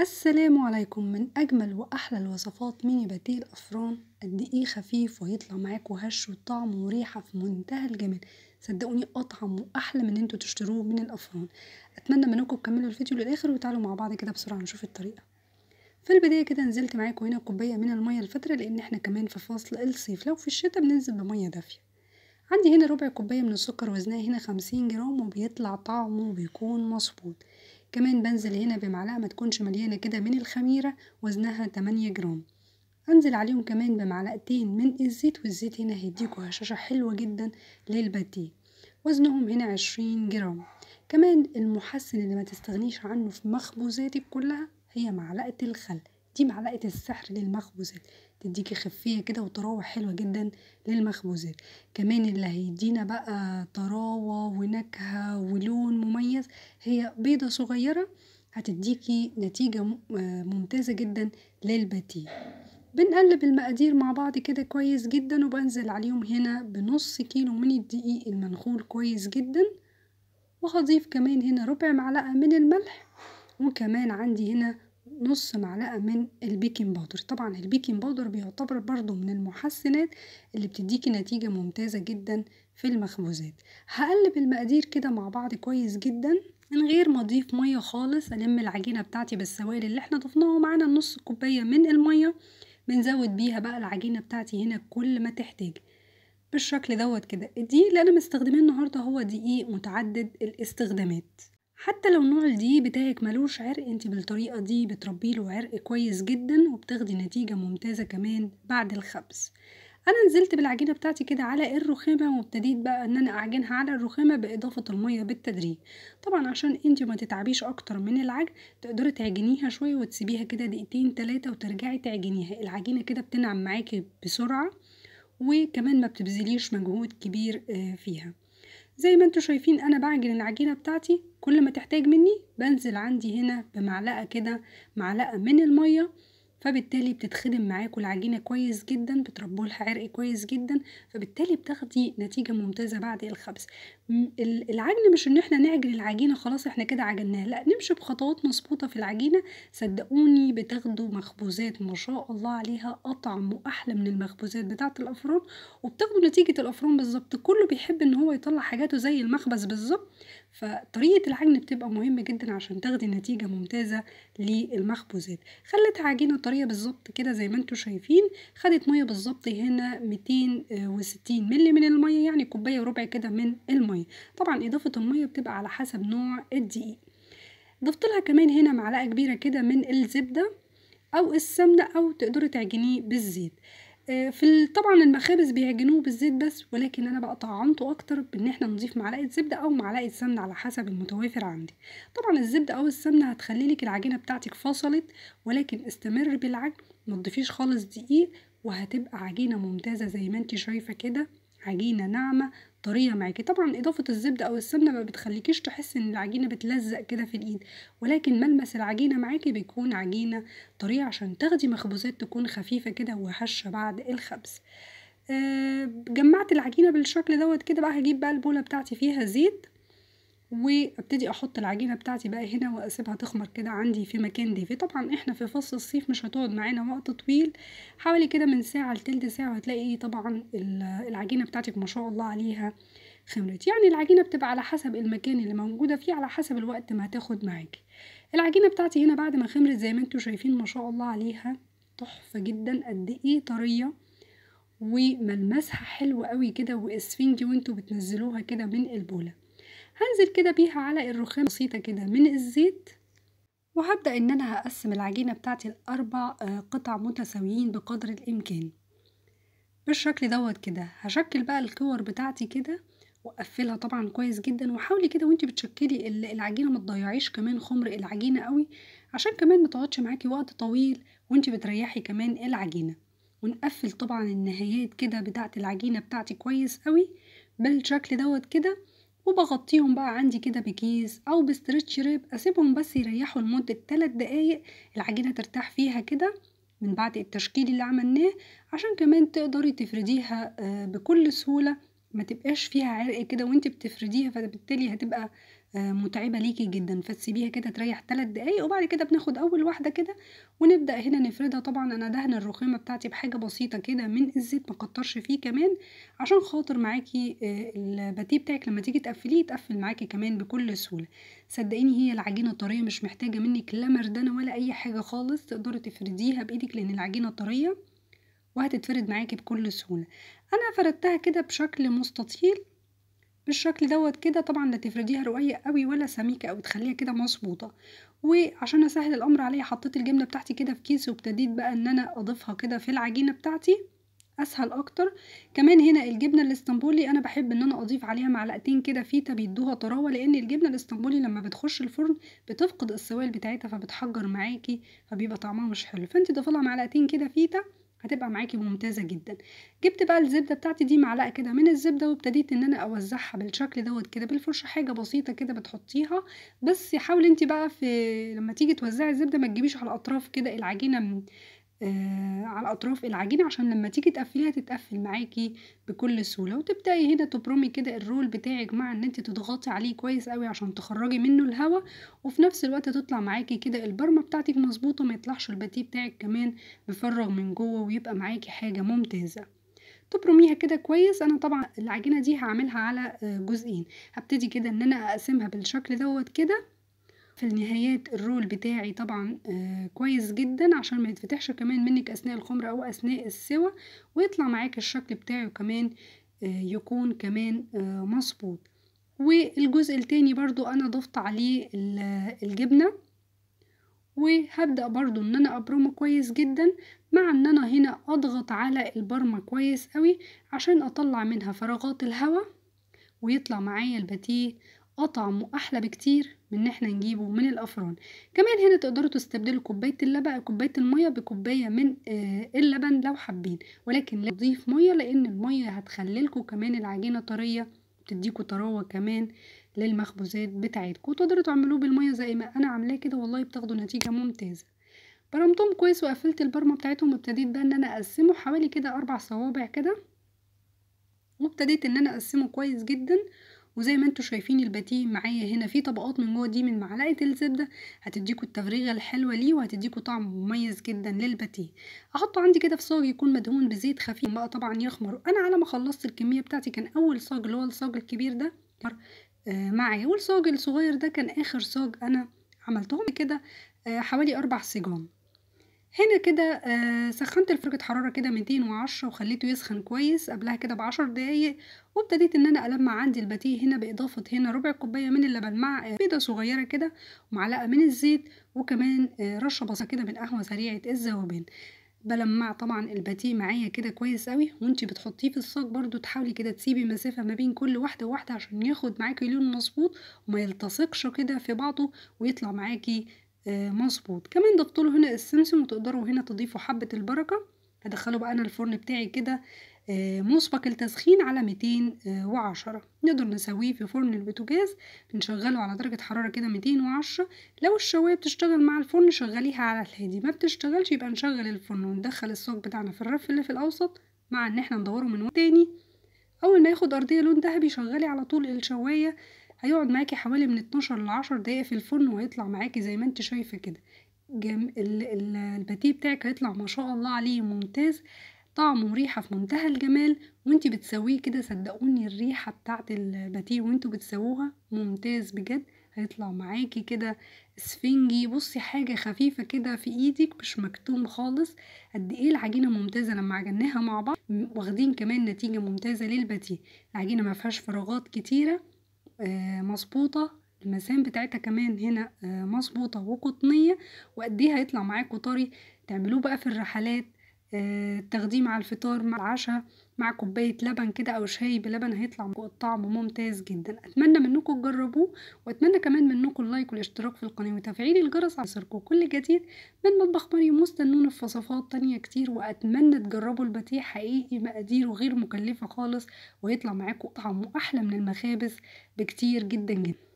السلام عليكم من أجمل وأحلى الوصفات ميني باتيه الأفران ايه خفيف وهيطلع معاكوا هش وطعم وريحة في منتهى الجمال صدقوني أطعم وأحلى من انتوا تشتروه من الأفران أتمنى منكم تكملوا الفيديو للآخر وتعالوا مع بعض كده بسرعة نشوف الطريقة في البداية كده نزلت معاكم هنا كوباية من المية الفترة لأن احنا كمان في فصل الصيف لو في الشتاء بننزل بمية دافية عندي هنا ربع كوباية من السكر وزنها هنا خمسين جرام وبيطلع طعمه بيكون مظبوط كمان بنزل هنا بمعلقة ما تكونش مليانة كده من الخميرة وزنها 8 جرام انزل عليهم كمان بمعلقتين من الزيت والزيت هنا هيديكوا هشاشة حلوة جدا للباتيه وزنهم هنا 20 جرام كمان المحسن اللي ما تستغنيش عنه في مخبوزاتك كلها هي معلقة الخل دي معلقة السحر للمخبوزات تديكي خفية كده وطراوة حلوة جدا للمخبوزات كمان اللي هيدينا بقى طراوة ونكهة هي بيضة صغيرة هتديكي نتيجة آه، ممتازة جدا للباتيه بنقلب المقادير مع بعض كده كويس جدا وبنزل عليهم هنا بنص كيلو من الدقيق المنخول كويس جدا وهضيف كمان هنا ربع معلقة من الملح وكمان عندي هنا نص معلقة من البيكنج بودر طبعا البيكنج بودر بيعتبر برضو من المحسنات اللي بتديكي نتيجة ممتازة جدا في المخبوزات هقلب المقادير كده مع بعض كويس جدا من غير ما اضيف ميه خالص الم العجينه بتاعتي بالسوائل اللي احنا ضفناها ومعانا نص كوبايه من الميه بنزود بيها بقى العجينه بتاعتي هنا كل ما تحتاج بالشكل دوت كده الدقيق اللي انا مستخدماه النهارده هو دقيق متعدد الاستخدامات حتى لو نوع الدقيق بتاعك ملوش عرق انت بالطريقة دي بتربيله عرق كويس جدا وبتاخدي نتيجة ممتازة كمان بعد الخبز انا نزلت بالعجينه بتاعتي كده على الرخامه وابتديت بقى ان انا اعجنها على الرخامه باضافه الميه بالتدريج طبعا عشان انت ما تتعبيش اكتر من العجن تقدري تعجنيها شويه وتسيبيها كده دقيقتين ثلاثه وترجعي تعجنيها العجينه كده بتنعم معاكي بسرعه وكمان ما بتبذليش مجهود كبير آه، فيها زي ما انتوا شايفين انا بعجن العجينه بتاعتي كل ما تحتاج مني بنزل عندي هنا بمعلقه كده معلقه من الميه فبالتالي بتتخدم معاكوا العجينة كويس جدا بتربولها عرق كويس جدا فبالتالي بتاخدي نتيجة ممتازة بعد الخبز العجن مش ان احنا نعجن العجينة خلاص احنا كده عجناها لا نمشي بخطوات مظبوطة في العجينة صدقوني بتاخدوا مخبوزات ما شاء الله عليها اطعم واحلى من المخبوزات بتاعة الافران وبتاخدوا نتيجة الافران بالظبط كله بيحب ان هو يطلع حاجاته زي المخبز بالظبط فطريقة العجن بتبقى مهمة جدا عشان تاخدي نتيجة ممتازة للمخبوزات خلت عجينة طرية بالظبط كده زي ما انتوا شايفين خدت مية بالظبط هنا 260 مللي من المية يعني كوباية وربع كده من المية طبعا إضافة المية بتبقى على حسب نوع الدقيق ضفت لها كمان هنا معلقة كبيرة كده من الزبدة أو السمنة أو تقدري تعجنيه بالزيت في طبعا المخابز بيعجنوه بالزيت بس ولكن انا بقى طعمته اكتر بان احنا نضيف معلقه زبده او معلقه سمنه على حسب المتوافر عندي طبعا الزبده او السمنه هتخلي لك العجينه بتاعتك فصلت ولكن استمر بالعجن ما تضيفيش خالص دقيق وهتبقى عجينه ممتازه زي ما انت شايفه كده عجينه ناعمه طريه معاكي طبعا اضافه الزبده او السمنه ما بتخليكيش تحسي ان العجينه بتلزق كده في الايد ولكن ملمس العجينه معاكي بيكون عجينه طريه عشان تاخدي مخبوزات تكون خفيفه كده وهشه بعد الخبز آه جمعت العجينه بالشكل دوت كده بقى هجيب بقى البوله بتاعتي فيها زيت وابتدي احط العجينه بتاعتي بقى هنا واسيبها تخمر كده عندي في مكان دافي طبعا احنا في فصل الصيف مش هتقعد معانا وقت طويل حوالي كده من ساعه لتلت ساعه هتلاقي طبعا العجينه بتاعتك ما شاء الله عليها خمرت يعني العجينه بتبقى على حسب المكان اللي موجوده فيه على حسب الوقت ما هتاخد معاكي العجينه بتاعتي هنا بعد ما خمرت زي ما انتم شايفين ما شاء الله عليها تحفه جدا قد ايه طريه وملمسها حلو قوي كده واسفنجي وانتوا بتنزلوها كده من البوله هنزل كده بيها على الرخام بسيطة كده من الزيت وهبدأ إن أنا هقسم العجينة بتاعتي لأربع آه، قطع متساويين بقدر الإمكان بالشكل دوت كده هشكل بقى الكور بتاعتي كده وأقفلها طبعا كويس جدا وحاولي كده وانت بتشكلي العجينة ما تضيعيش كمان خمر العجينة قوي عشان كمان ما تقعدش معاكي وقت طويل وانت بتريحي كمان العجينة ونقفل طبعا النهايات كده بتاعت العجينة بتاعتي كويس قوي بالشكل دوت كده وبغطيهم بقى عندي كده بكيس او بستريتش ريب اسيبهم بس يريحوا لمدة 3 دقايق العجينة ترتاح فيها كده من بعد التشكيل اللي عملناه عشان كمان تقدري تفرديها آه، بكل سهولة ما تبقاش فيها عرق كده وانت بتفرديها فبالتالي هتبقى آه، متعبة ليكي جدًا، فتسيبيها كده تريّح 3 دقايق، وبعد كده بناخد أول واحدة كده، ونبدأ هنا نفردها طبعًا أنا دهن الرخامة بتاعتي بحاجة بسيطة كده من الزيت ما فيه كمان، عشان خاطر معاكي آه، الباتيه بتاعِك لمّا تيجي تقفّليه يتقفّل معاكي كمان بكل سهولة، صدقيني هي العجينة الطرية مش محتاجة منِك لا مردَنة ولا أي حاجة خالص، تقدري تفرديها بإيدِك لإن العجينة طرية، وهتتفرد معاكي بكل سهولة، أنا فردتها كده بشكل مستطيل. بالشكل دوت كده طبعا لا تفرديها رقيق قوي ولا سميكه او تخليها كده مظبوطه وعشان اسهل الامر عليا حطيت الجبنه بتاعتي كده في كيس وابتديت بقى ان انا اضيفها كده في العجينه بتاعتي اسهل اكتر كمان هنا الجبنه الاسطنبولي انا بحب ان انا اضيف عليها معلقتين كده فيتا بيدوها طراوه لان الجبنه الاسطنبولي لما بتخش الفرن بتفقد السوائل بتاعتها فبتحجر معاكي فبيبقى طعمها مش حلو فانت ضيفي لها معلقتين كده فيتا هتبقى معاكي ممتازة جدا جبت بقى الزبدة بتاعتي دي معلقة كده من الزبدة وابتديت ان انا اوزعها بالشكل دوت كده بالفرشة حاجة بسيطة كده بتحطيها بس حاولي انت بقى في لما تيجي توزعي الزبدة ما تجيبيش على الاطراف كده العجينة آه على اطراف العجينه عشان لما تيجي تقفليها تتقفل معاكي بكل سهوله وتبداي هنا تبرمي كده الرول بتاعك مع ان انت تضغطي عليه كويس قوي عشان تخرجي منه الهواء وفي نفس الوقت تطلع معاكي كده البرمه بتاعتك مظبوطه ما يطلعش الباتيه بتاعك كمان مفرغ من جوه ويبقى معاكي حاجه ممتازه تبرميها كده كويس انا طبعا العجينه دي هعملها على آه، جزئين هبتدي كده ان انا اقسمها بالشكل دوت كده في النهايات الرول بتاعي طبعا آه، كويس جدا عشان ما يتفتحش كمان منك اثناء الخمرة او اثناء السوى ويطلع معاك الشكل بتاعي كمان آه، يكون كمان آه مظبوط والجزء التاني برضو انا ضفت عليه الجبنة وهبدأ برضو ان انا ابرمه كويس جدا مع ان انا هنا اضغط على البرمة كويس قوي عشان اطلع منها فراغات الهواء ويطلع معايا الباتيه أطعم وأحلى بكتير من إن احنا نجيبه من الأفران كمان هنا تقدروا تستبدلوا كوباية اللبن كوباية المية بكوباية من آه، اللبن لو حابين ولكن لا تضيف مية لأن المية هتخللكوا كمان العجينة طرية تديكوا طراوة كمان للمخبوزات بتاعتكوا وتقدروا تعملوه بالمية زي ما أنا عاملاه كده والله بتاخدوا نتيجة ممتازة برمتهم كويس وقفلت البرمة بتاعتهم وابتديت بقى ان انا اقسمه حوالي كده اربع صوابع كده وابتديت ان انا اقسمه كويس جدا وزي ما انتوا شايفين الباتيه معايا هنا في طبقات من جوه دي من معلقه الزبده هتديكوا التفريغه الحلوه ليه وهتديكوا طعم مميز جدا للباتيه احطه عندي كده في صاج يكون مدهون بزيت خفيف بقى طبعا يخمر انا على ما خلصت الكميه بتاعتي كان اول صاج اللي هو الصاج الكبير ده آه، معايا والصاج الصغير ده كان اخر صاج انا عملتهم كده آه، حوالي اربع صاجات هنا كده آه، سخنت الفرجه حرارة كده 210 وخليته يسخن كويس قبلها كده بعشر دقايق وابتديت ان انا ألمع عندي الباتيه هنا بإضافة هنا ربع كوباية من اللبن مع بيضة صغيرة كده ومعلقة من الزيت وكمان آه، رشة بسيطة كده من قهوة سريعة الذوبان بلمع طبعا الباتيه معايا كده كويس قوي وانتي بتحطيه في الصاج برضو تحاولي كده تسيبي مسافة ما بين كل واحدة وواحدة عشان ياخد معاكي لون مظبوط وما يلتصقش كده في بعضه ويطلع معاكي آه، مظبوط كمان ضفت هنا السمسم وتقدروا هنا تضيفوا حبة البركة هدخله بقى انا الفرن بتاعي كده آه، مسبق التسخين على 210 آه، نقدر نسويه في فرن البوتاجاز بنشغله على درجة حرارة كده 210 لو الشواية بتشتغل مع الفرن شغليها على الهادي ما بتشتغلش يبقى نشغل الفرن وندخل الصاج بتاعنا في الرف اللي في الأوسط مع ان احنا ندوره من تاني أول ما ياخد أرضية لون دهبي شغلي على طول الشواية هيقعد معاكي حوالي من 12 ل 10 دقايق في الفرن وهيطلع معاكي زي ما انت شايفه كده جم... ال... الباتيه بتاعك هيطلع ما شاء الله عليه ممتاز طعمه وريحة في منتهى الجمال وانت بتسويه كده صدقوني الريحة بتاعت الباتيه وانتوا بتسووها ممتاز بجد هيطلع معاكي كده اسفنجي بصي حاجة خفيفة كده في ايدك مش مكتوم خالص قد ايه العجينة ممتازة لما عجناها مع بعض واخدين كمان نتيجة ممتازة للباتيه العجينة ما فيهاش فراغات كتيرة آه، مظبوطة المسام بتاعتها كمان هنا آه، مظبوطة وقطنية وقد ايه هيطلع معاكوا طري تعملوه بقى في الرحلات آه، تاخديه مع الفطار مع العشاء مع كوباية لبن كده أو شاي بلبن هيطلع طعم ممتاز جدا أتمنى منكم تجربوه وأتمنى كمان منكم اللايك والاشتراك في القناة وتفعيل الجرس عشان كل جديد من مطبخ مريم واستنونا في وصفات تانية كتير وأتمنى تجربوا الباتيه حقيقي مقاديره غير مكلفة خالص ويطلع معاكم طعمه أحلى من المخابز بكتير جدا جدا